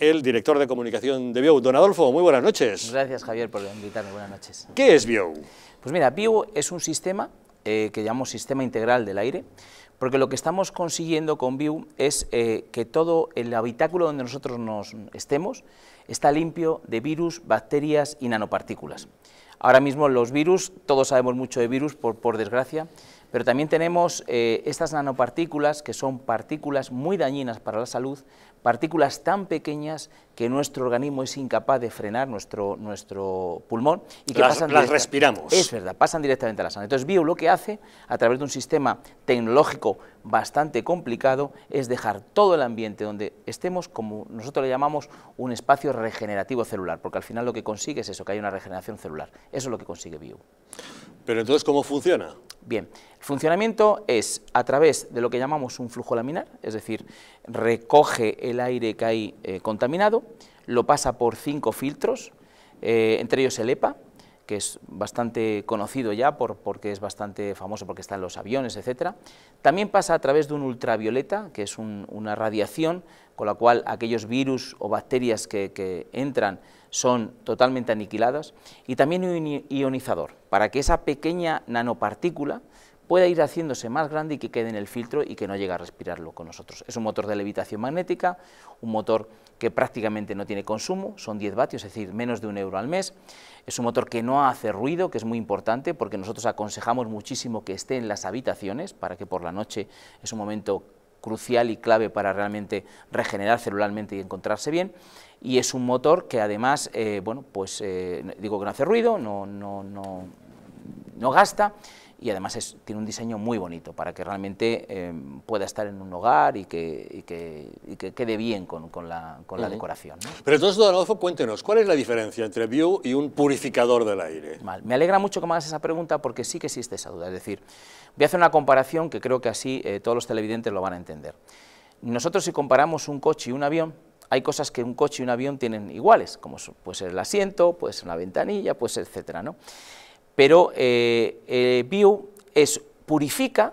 el director de comunicación de Bio. Don Adolfo, muy buenas noches. Gracias, Javier, por invitarme. Buenas noches. ¿Qué es Bio? Pues mira, Bio es un sistema eh, que llamamos sistema integral del aire, porque lo que estamos consiguiendo con Bio es eh, que todo el habitáculo donde nosotros nos estemos está limpio de virus, bacterias y nanopartículas. Ahora mismo los virus, todos sabemos mucho de virus, por, por desgracia, pero también tenemos eh, estas nanopartículas, que son partículas muy dañinas para la salud, partículas tan pequeñas que nuestro organismo es incapaz de frenar nuestro, nuestro pulmón. y que las, respiramos. Es verdad, pasan directamente a la sangre. Entonces, Bio lo que hace, a través de un sistema tecnológico bastante complicado, es dejar todo el ambiente donde estemos, como nosotros le llamamos, un espacio regenerativo celular, porque al final lo que consigue es eso, que hay una regeneración celular. Eso es lo que consigue Bio. Pero entonces, ¿cómo funciona? Bien, el funcionamiento es a través de lo que llamamos un flujo laminar, es decir, recoge el aire que hay eh, contaminado, lo pasa por cinco filtros, eh, entre ellos el EPA, que es bastante conocido ya porque es bastante famoso, porque está en los aviones, etc. También pasa a través de un ultravioleta, que es una radiación con la cual aquellos virus o bacterias que, entran son totalmente aniquiladas, y también un ionizador, para que esa pequeña nanopartícula pueda ir haciéndose más grande y que quede en el filtro y que no llegue a respirarlo con nosotros. Es un motor de levitación magnética, un motor que prácticamente no tiene consumo, son 10 vatios, es decir, menos de un euro al mes. Es un motor que no hace ruido, que es muy importante, porque nosotros aconsejamos muchísimo que esté en las habitaciones, para que por la noche es un momento crucial y clave para realmente regenerar celularmente y encontrarse bien. Y es un motor que además, eh, bueno, pues eh, digo que no hace ruido, no, no, no, no gasta y además tiene un diseño muy bonito para que realmente em, pueda estar en un hogar y que, quede bien con, la, decoración. Pero entonces, don Adolfo, cuéntenos, ¿cuál es la diferencia entre View y un purificador del aire? Me alegra mucho que me hagas esa pregunta porque sí que existe esa duda. Es decir, voy a hacer una comparación que creo que así eh, todos los televidentes lo van a entender. Nosotros si comparamos un coche y un avión, hay cosas que un coche y un avión tienen iguales, como puede ser el asiento, puede ser una ventanilla, puede etcétera, ¿no? Pero eh, es purifica,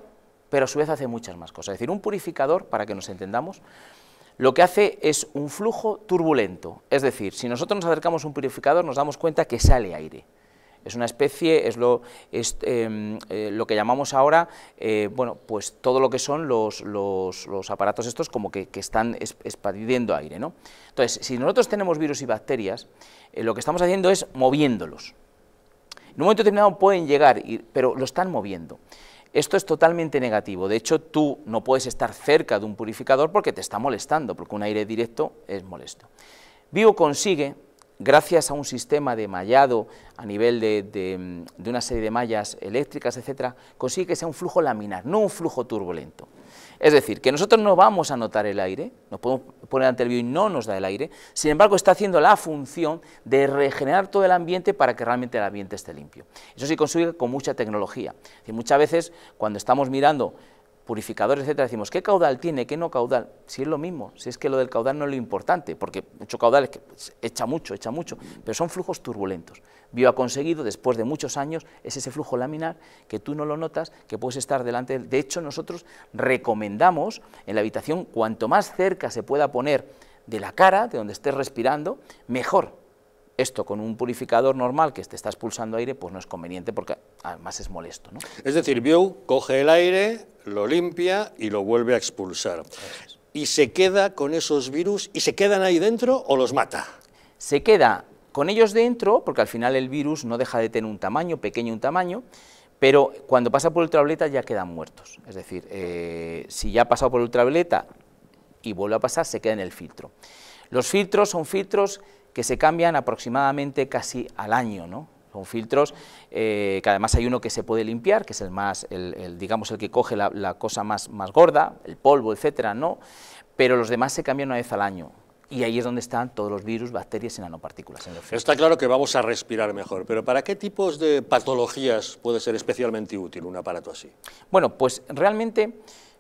pero a su vez hace muchas más cosas. Es decir, un purificador, para que nos entendamos, lo que hace es un flujo turbulento. Es decir, si nosotros nos acercamos a un purificador, nos damos cuenta que sale aire. Es una especie, es lo, em, eh, lo que llamamos ahora, eh, bueno, pues todo lo que son los, los, aparatos estos como que, que están expandiendo aire, Entonces, si nosotros tenemos virus y bacterias, eh, lo que estamos haciendo es moviéndolos. En un momento determinado pueden llegar, pero lo están moviendo. Esto es totalmente negativo. De hecho, tú no puedes estar cerca de un purificador porque te está molestando, porque un aire directo es molesto. Vivo consigue, gracias a un sistema de mallado a nivel de, una serie de mallas eléctricas, etc., consigue que sea un flujo laminar, no un flujo turbulento. Es decir, que nosotros no vamos a notar el aire, nos podemos poner ante el bio y no nos da el aire, sin embargo está haciendo la función de regenerar todo el ambiente para que realmente el ambiente esté limpio. Eso se sí consigue con mucha tecnología. Y muchas veces cuando estamos mirando purificadores, etcétera, decimos, ¿qué caudal tiene, qué no caudal? Si es lo mismo, si es que lo del caudal no es lo importante, porque mucho caudal es que pues, echa mucho, echa mucho, pero son flujos turbulentos. Bio ha conseguido, después de muchos años, es ese flujo laminar que tú no lo notas, que puedes estar delante. De, hecho, nosotros recomendamos en la habitación, cuanto más cerca se pueda poner de la cara, de donde estés respirando, mejor, esto con un purificador normal que te está expulsando aire, pues no es conveniente porque además es molesto. Es decir, Bio coge el aire, lo limpia y lo vuelve a expulsar. ¿Y se queda con esos virus y se quedan ahí dentro o los mata? Se queda con ellos dentro, porque al final el virus no deja de tener un tamaño, pequeño un tamaño, pero cuando pasa por ultravioleta ya quedan muertos. Es decir, eh, si ya ha pasado por ultravioleta y vuelve a pasar, se queda en el filtro. Los filtros son filtros que se cambian aproximadamente casi al año, ¿no? con filtros, eh, que además hay uno que se puede limpiar, que es el más, el, digamos, el que coge la, cosa más, más gorda, el polvo, etcétera, ¿no? Pero los demás se cambian una vez al año. Y ahí es donde están todos los virus, bacterias y nanopartículas. Está claro que vamos a respirar mejor, pero ¿para qué tipos de patologías puede ser especialmente útil un aparato así? Bueno, pues realmente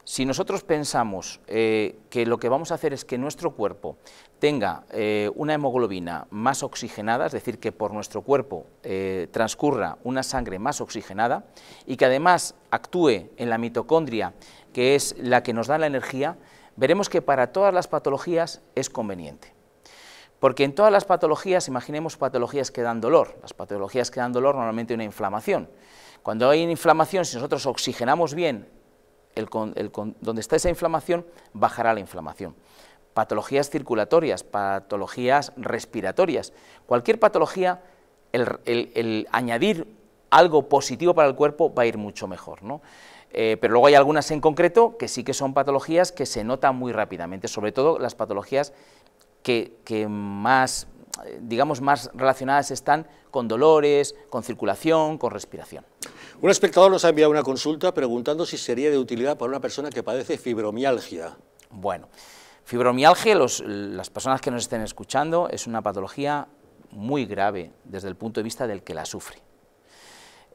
si nosotros pensamos eh, que lo que vamos a hacer es que nuestro cuerpo tenga eh, una hemoglobina más oxigenada, es decir, que por nuestro cuerpo eh, transcurra una sangre más oxigenada y que además actúe en la mitocondria, que es la que nos da la energía, veremos que para todas las patologías es conveniente. Porque en todas las patologías, imaginemos patologías que dan dolor, las patologías que dan dolor normalmente una inflamación. Cuando hay inflamación, si nosotros oxigenamos bien donde está esa inflamación, bajará la inflamación. Patologías circulatorias, patologías respiratorias, cualquier patología, el, añadir algo positivo para el cuerpo va a ir mucho mejor. ¿no? Eh, pero luego hay algunas en concreto que sí que son patologías que se notan muy rápidamente, sobre todo las patologías que, que más digamos, más relacionadas están con dolores, con circulación, con respiración. Un espectador nos ha enviado una consulta preguntando si sería de utilidad para una persona que padece fibromialgia. Bueno, fibromialgia, las personas que nos estén escuchando, es una patología muy grave desde el punto de vista del que la sufre.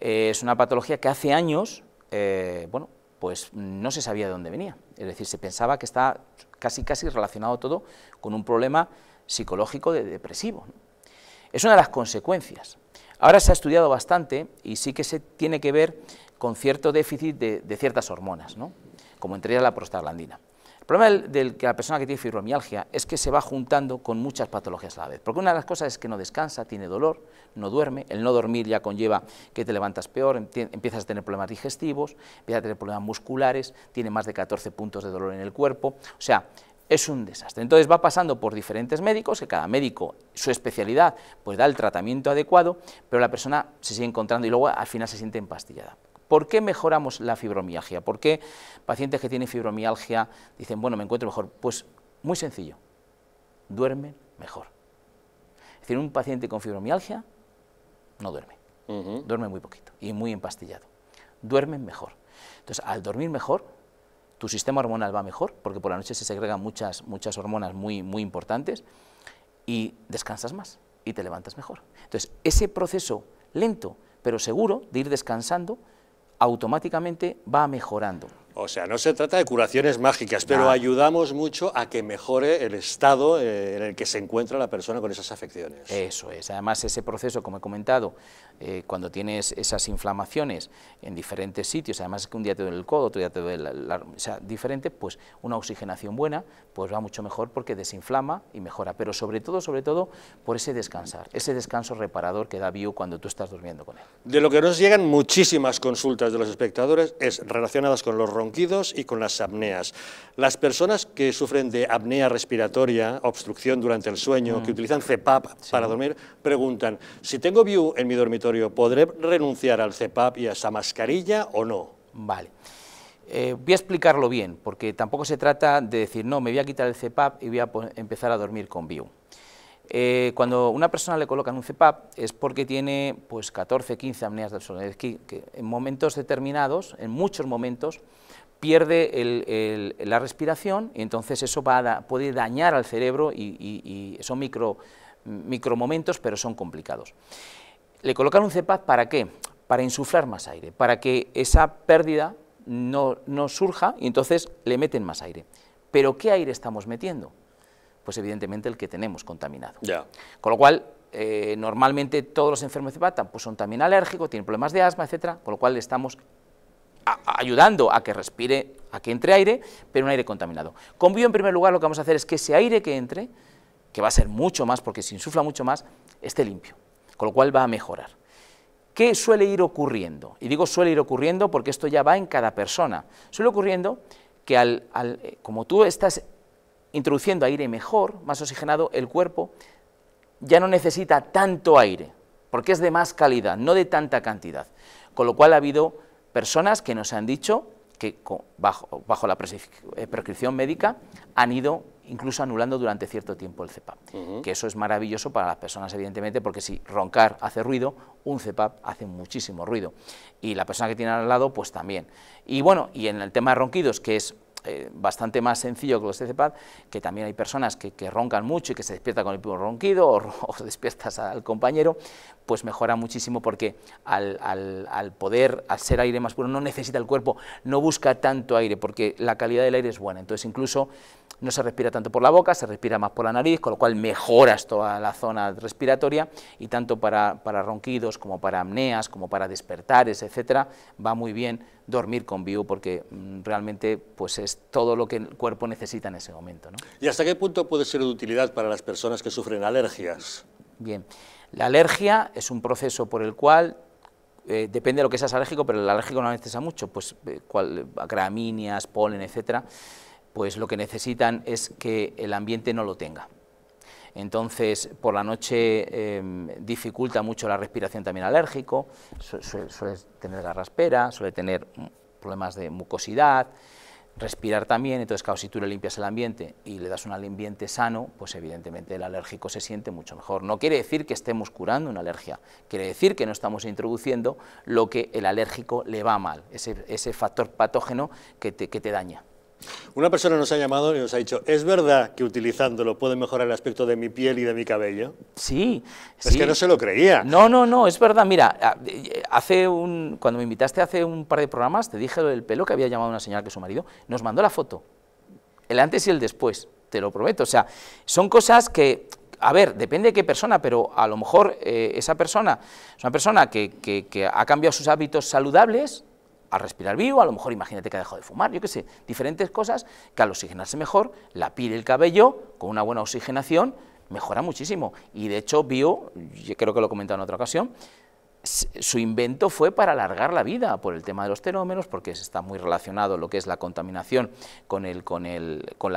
Eh, es una patología que hace años, eh, bueno, pues no se sabía de dónde venía. Es decir, se pensaba que está casi casi relacionado todo con un problema psicológico de depresivo. Es una de las consecuencias. Ahora se ha estudiado bastante y sí que se tiene que ver con cierto déficit de, ciertas hormonas, ¿no? como entre ellas la prostaglandina. El problema de la persona que tiene fibromialgia es que se va juntando con muchas patologías a la vez, porque una de las cosas es que no descansa, tiene dolor, no duerme, el no dormir ya conlleva que te levantas peor, empiezas a tener problemas digestivos, empiezas a tener problemas musculares, tiene más de 14 puntos de dolor en el cuerpo, o sea, es un desastre. Entonces va pasando por diferentes médicos, que cada médico, su especialidad, pues da el tratamiento adecuado, pero la persona se sigue encontrando y luego al final se siente empastillada. ¿Por qué mejoramos la fibromialgia? ¿Por qué pacientes que tienen fibromialgia dicen, bueno, me encuentro mejor? Pues muy sencillo, duermen mejor. Es decir, un paciente con fibromialgia no duerme, duerme muy poquito y muy empastillado. Duermen mejor. Entonces, al dormir mejor, tu sistema hormonal va mejor, porque por la noche se segregan muchas, muchas hormonas muy, muy importantes, y descansas más y te levantas mejor. Entonces, ese proceso lento pero seguro de ir descansando automáticamente va mejorando. O sea, no se trata de curaciones mágicas, pero ayudamos mucho a que mejore el estado eh, en el que se encuentra la persona con esas afecciones. Eso es. Además, ese proceso, como he comentado, eh, cuando tienes esas inflamaciones en diferentes sitios, además que un día te duele el codo, otro día te duele la, o sea, diferente, pues una oxigenación buena, pues va mucho mejor porque desinflama y mejora. Pero sobre todo, sobre todo, por ese descansar, ese descanso reparador que da Bio cuando tú estás durmiendo con él. De lo que nos llegan muchísimas consultas de los espectadores es relacionadas con los y con las apneas. Las personas que sufren de apnea respiratoria, obstrucción durante el sueño, que mm. utilizan CPAP para dormir, preguntan, si tengo View en mi dormitorio, ¿podré renunciar al CPAP y a esa mascarilla o no? Vale. Eh, voy a explicarlo bien, porque tampoco se trata de decir, no, me voy a quitar el CPAP y voy a empezar a dormir con View. Eh, cuando una persona le colocan un CPAP es porque tiene pues 14, 15 apneas del sueño, es que en momentos determinados, en muchos momentos, pierde la respiración y entonces eso puede dañar al cerebro y, son micro, micromomentos, pero son complicados. Le colocan un CEPAP para qué? Para insuflar más aire, para que esa pérdida no, surja y entonces le meten más aire. ¿Pero qué aire estamos metiendo? Pues evidentemente el que tenemos contaminado. Con lo cual, eh, normalmente todos los enfermos de CEPAP pues son también alérgicos, tienen problemas de asma, etcétera, con lo cual le estamos ayudando a que respire, a que entre aire, pero un aire contaminado. Con bio, en primer lugar, lo que vamos a hacer es que ese aire que entre, que va a ser mucho más, porque se insufla mucho más, esté limpio, con lo cual va a mejorar. ¿Qué suele ir ocurriendo? Y digo suele ir ocurriendo porque esto ya va en cada persona. Suele ocurriendo que al, eh, como tú estás introduciendo aire mejor, más oxigenado, el cuerpo ya no necesita tanto aire, porque es de más calidad, no de tanta cantidad. Con lo cual ha habido personas que nos han dicho que bajo, bajo la eh, prescripción médica han ido incluso anulando durante cierto tiempo el CEPAP, que eso es maravilloso para las personas evidentemente porque si roncar hace ruido, un CEPAP hace muchísimo ruido y la persona que tiene al lado pues también. Y bueno, y en el tema de ronquidos, que es eh, bastante más sencillo que los CCPAD, que también hay personas que, roncan mucho y que se despierta con el puro ronquido o, despiertas al compañero, pues mejora muchísimo porque al, al, poder, al ser aire más puro, no necesita el cuerpo, no busca tanto aire porque la calidad del aire es buena. Entonces incluso no se respira tanto por la boca, se respira más por la nariz, con lo cual mejoras toda la zona respiratoria y tanto para, para ronquidos como para apneas, como para despertares, etcétera, va muy bien dormir con bio, porque mm, realmente pues es todo lo que el cuerpo necesita en ese momento. ¿Y hasta qué punto puede ser de utilidad para las personas que sufren alergias? Bien, la alergia es un proceso por el cual eh, depende de lo que seas alérgico, pero el alérgico no necesita mucho, pues eh, eh, gramíneas, polen, etcétera pues lo que necesitan es que el ambiente no lo tenga. Entonces, por la noche em, dificulta mucho la respiración también alérgico, suele, tener la raspera, suele tener problemas de mucosidad, respirar también, entonces claro, si tú le limpias el ambiente y le das un ambiente sano, pues evidentemente el alérgico se siente mucho mejor. No quiere decir que estemos curando una alergia, quiere decir que no estamos introduciendo lo que el alérgico le va mal, ese, factor patógeno que te daña. Una persona nos ha llamado y nos ha dicho, ¿es verdad que utilizándolo puede mejorar el aspecto de mi piel y de mi cabello? Sí. Es que no se lo creía. No, no, no, es verdad. Mira, hace un, cuando me invitaste hace un par de programas, te dije el pelo que había llamado una señora que su marido, nos mandó la foto. El antes y el después, te lo prometo. O sea, son cosas que a ver, depende de qué persona, pero a lo mejor eh, esa persona es una persona que, ha cambiado sus hábitos saludables al respirar vivo, a lo mejor imagínate que ha dejado de fumar, yo qué sé, diferentes cosas que al oxigenarse mejor, la piel y el cabello, con una buena oxigenación, mejora muchísimo. Y de hecho, Bio, creo que lo he comentado en otra ocasión, su invento fue para alargar la vida por el tema de los telómeros, porque está muy relacionado lo que es la contaminación con, el, con, con,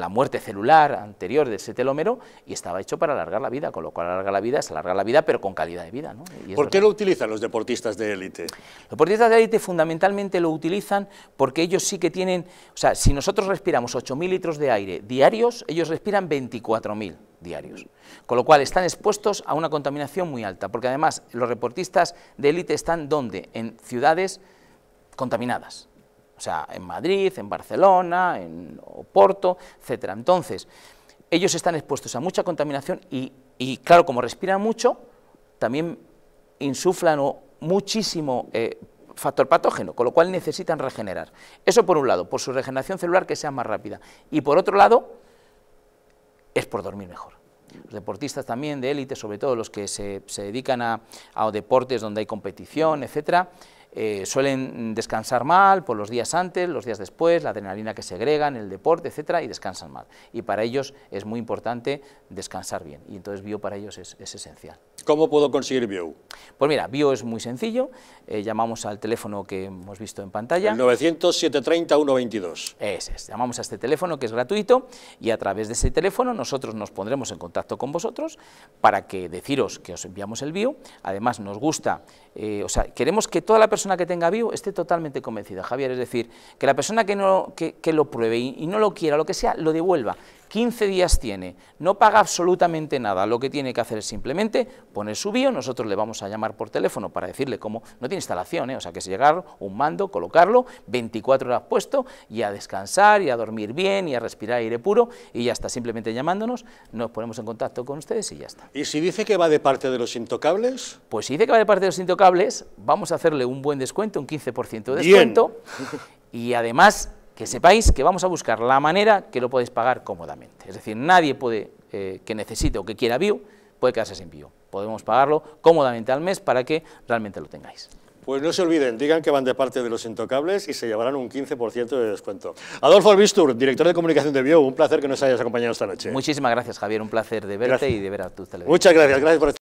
la, muerte celular anterior de ese telómero, y estaba hecho para alargar la vida, con lo cual alarga la vida es alargar la vida, pero con calidad de vida. ¿no? ¿Por qué lo utilizan los deportistas de élite? Los deportistas de élite fundamentalmente lo utilizan porque ellos sí que tienen, o sea, si nosotros respiramos 8.000 litros de aire diarios, ellos respiran 24.000 diarios. Con lo cual están expuestos a una contaminación muy alta, porque además los reportistas de élite están donde? En ciudades contaminadas. O sea, en Madrid, en Barcelona, en Oporto, etcétera. Entonces, ellos están expuestos a mucha contaminación y, claro, como respiran mucho, también insuflan muchísimo eh, factor patógeno, con lo cual necesitan regenerar. Eso por un lado, por su regeneración celular que sea más rápida. Y por otro lado, es por dormir mejor. Los deportistas también de élite, sobre todo los que se, se dedican a, deportes donde hay competición, etcétera, eh, suelen descansar mal por los días antes, los días después, la adrenalina que segregan, el deporte, etcétera, y descansan mal. Y para ellos es muy importante descansar bien, y entonces bio para ellos es esencial. ¿Cómo puedo conseguir Bio? Pues mira, Bio es muy sencillo, eh, llamamos al teléfono que hemos visto en pantalla. El 900-730-122. Ese es, llamamos a este teléfono que es gratuito y a través de ese teléfono nosotros nos pondremos en contacto con vosotros para que deciros que os enviamos el Bio. Además nos gusta, eh, o sea, queremos que toda la persona que tenga Bio esté totalmente convencida, Javier, es decir, que la persona que, no, que, que lo pruebe y, y no lo quiera, lo que sea, lo devuelva. 15 días tiene, no paga absolutamente nada, lo que tiene que hacer es simplemente poner su bio, nosotros le vamos a llamar por teléfono para decirle cómo, no tiene instalación, ¿eh? o sea que es llegar un mando, colocarlo, 24 horas puesto y a descansar y a dormir bien y a respirar aire puro y ya está, simplemente llamándonos, nos ponemos en contacto con ustedes y ya está. ¿Y si dice que va de parte de los intocables? Pues si dice que va de parte de los intocables, vamos a hacerle un buen descuento, un 15% de descuento y además que sepáis que vamos a buscar la manera que lo podéis pagar cómodamente. Es decir, nadie puede eh, que necesite o que quiera bio puede quedarse sin bio. Podemos pagarlo cómodamente al mes para que realmente lo tengáis. Pues no se olviden, digan que van de parte de los intocables y se llevarán un 15% de descuento. Adolfo Albistur, director de comunicación de Bio, un placer que nos hayas acompañado esta noche. Muchísimas gracias, Javier, un placer de verte y de ver a tu televisión. Muchas gracias, gracias por estar